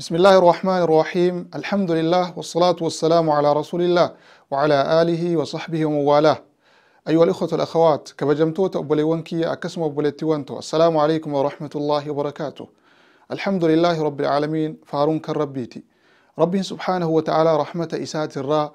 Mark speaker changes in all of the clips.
Speaker 1: بسم الله الرحمن الرحيم الحمد لله والصلاة والسلام على رسول الله وعلى آله وصحبه وموالاه أيها الإخوة والأخوات كبجمتوت أبوليونكي أكسم أبوليتيوانتو السلام عليكم ورحمة الله وبركاته الحمد لله رب العالمين فارونك كربيتي ربي سبحانه وتعالى رحمة إساءة الراء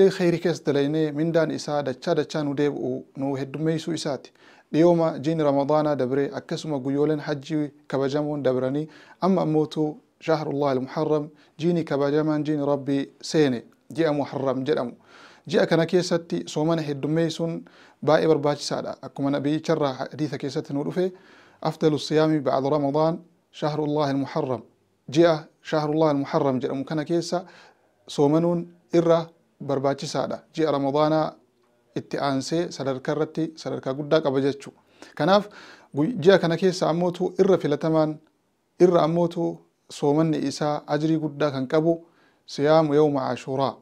Speaker 1: لي خير كيس دليني من دان إساء دتشا دتشا او نو هدميسو إساتي ليوم جين رمضان دبري أكسم قيولين حجي كبجمون دبرني أما موتو شهر الله المحرم جيني كباجمان جيني ربي سيني جاء محرم جاء جيء كان كيستي حد هدميسون باي برباج سادة أكما نبي شرى حديث كيست نورفه أفضل الصيام بعد رمضان شهر الله المحرم جاء شهر الله المحرم جاء كان كيسا صومنون إرى برباج سادة جاء رمضان اتعانسي سدركا رتي سدركا قدك أبجتشو كناف جاء كنا كيسا أموتو إرى فلتمان إرى أموتو soomanni isaa ajrii guddaa kan qabu siyaamu yawma cashuuraa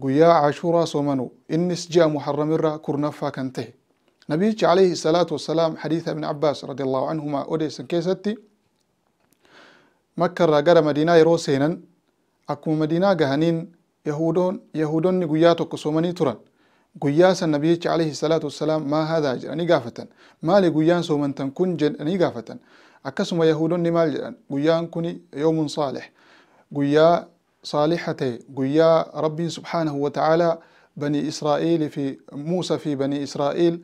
Speaker 1: guyyaa cashuuraa soomanu innis ji'a muharramirra kurnaffaa kan tahe nabiyichi calayhi salaatu wasalaam xadiisa ibni cabbaas radi allahu canhumaa odeysan keessatti makka irraa gara madiinaa yeroo seenan akkuma madiinaa gahaniin yahuudonni guyyaa tokko soomanii turan guyyaa san nabiyichi calayhi salaatu wasalaam maa haadaa jedhanii gaafatan maali guyyaan soomantan kun jedhanii gaafatan أكسم يهودون نمال قيان كني يوم صالح قيا صالحتي قيا ربي سبحانه وتعالى بني إسرائيل في موسى في بني إسرائيل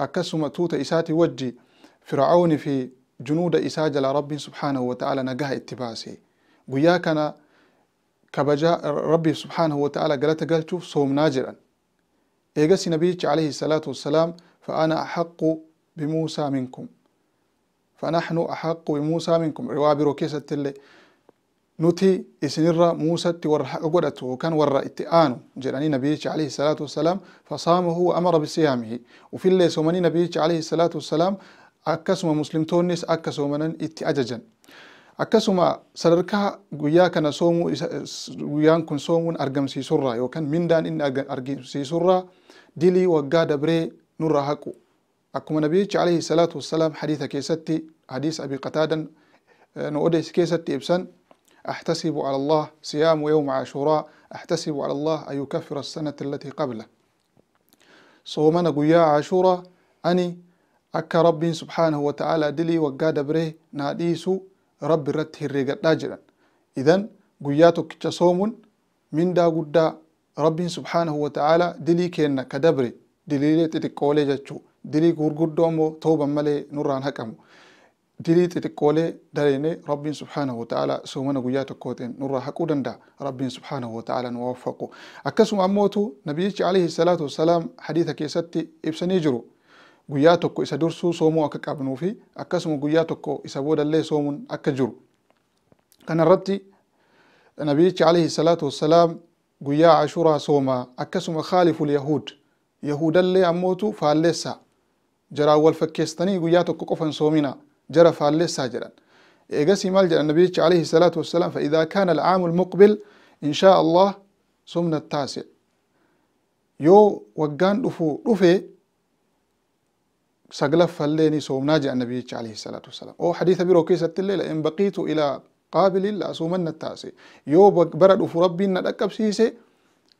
Speaker 1: أكسم توت إساتي وجي فرعون في جنود إساج على سبحانه وتعالى نجاه اتباسي قيا كان كبجاء ربي سبحانه وتعالى قالت قال صوم ناجرا إيجاسي نبيك عليه الصلاة والسلام فأنا أحق بموسى منكم فنحن أحق بموسى منكم عوابرو كيسة اللي نتي إسنرة موسى ورقدت وكان ور إتآن جلاني نبيك عليه الصلاة والسلام فصامه وأمر بصيامه وفي اللي سومني نبيك عليه الصلاة والسلام أكسما مسلم تونس أكسما إتي أججن akkasuma sadarkaa guyyaa kana soomuu guyyaan kun soomuun argamsiisurraa yookaan mindaan inni argamsiisurraa dilii waggaa dabree nurra haqu akkuma nabiyyichi عليه الصلاة والسلام حديث كيستي حديث أبي قتادة آه، نؤدي كيستي keessatti أحتسب على الله صيام يوم عاشوراء أحتسب على الله أن يكفر السنة التي قبله صومنا قيا عاشوراء أني أكا رب سبحانه وتعالى دلي وقاد بره ناديسو رب رته الرجال ناجرا إذن قياتك تصوم من دا قد رب سبحانه وتعالى دلي كينا كدبري دليلية تتكولي جاتشو dilii gurguddoo immoo tooban malee nurraan haqamu dilii xixiqqoolee dareene rabbiin subhaanahu wata'aalaa soomana guyyaa tokkootiin nurraa haquu danda'a rabbiin subhaanahu wata'aalaa nu waffaqu akkasuma ammootu nabiyyichi alayhi salaatu wassalaam hadiisa keessatti ibsanii jiru guyyaa tokko isa dursuu soomuu akka qabnuu fi akkasuma guyyaa tokko isa boodallee soomuun akka jiru kanarratti nabiyyichi alayhi salaatu wassalaam guyyaa ashuraa soomaa akkasuma khaaliful yahuud yahuudallee ammootu faalleessa جرا أول فكستني يقياتك كوفن سومينا جرا فالله ساجران إيجاسي مال جرا النبي عليه وسلم فإذا كان العام المقبل إن شاء الله سمنا التاسع يو وقان رفو رفي سقلف فالليني سومنا جرا النبي صلى الله عليه وسلم أو حديث بروكي ست الليلة إن بقيت إلى قابل لا سومنا التاسع يو برد رفو ربي نتأكب سيسي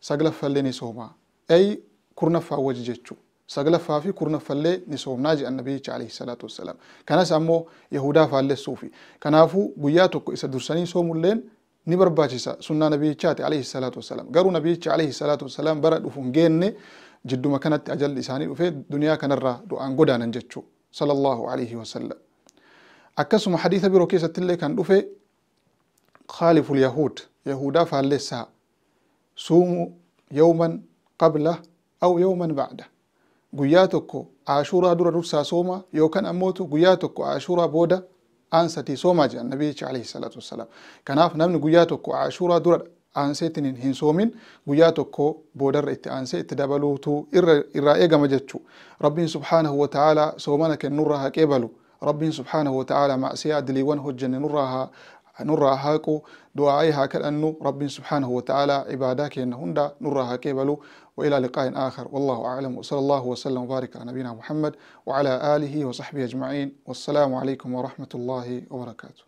Speaker 1: سقلف فالليني سوما أي كرنفا وججتشو saglaffaa fi kurnaffaillee ni soomnaa jedhan nabiyyicha alayhi salaatu wassalaam kanas ammoo yahudaa faallessuufi kanaafuu guyyaa tokko isa dursanii soomulleen ni barbaachisa sunnaa nabiyyichaati alayhi salaatu wassalaam garuu nabiyyicha alayhi salaatu wassalaam bara dhufu hin geenne jidduma kanatti ajalli isaanii dhufee duniyaa kanarraa du'aan godaanan jechuu sallallahu alayhi wasallam akkasuma hadiisa biroo keessattillee kan dhufe khaaliful yahuud yahudaa faallessaa suumu yawman qabla aw yawman ba'da guyyaa tokko dura dursaa soma yokan ammootu guyyaa tokko boda an sati soomaa jedhan nabi jecha alayhi salaatu wassalaam. Kanaaf namni guyyaa tokko ashuuraa dura aanseetiin hin soomin guyyaa tokko boodarra itti aansee itti dabaluutu irraa eegama jechuu. Rabbiin subhaanahu wa ta'aalaa soomana kennurraa haa qeebalu. Rabbiin subhaanahu wa ta'aalaa maasiyaa diliiwwan hojjenne nurraa haa nurraa haaqu du'aa'ee haa kadhannu rabbiin subhaanahu wa ta'aalaa ibaadaa keenna hunda nurraa haa qeebalu. وإلى لقاء آخر والله أعلم وصلى الله وسلم وبارك على نبينا محمد وعلى آله وصحبه أجمعين والسلام عليكم ورحمة الله وبركاته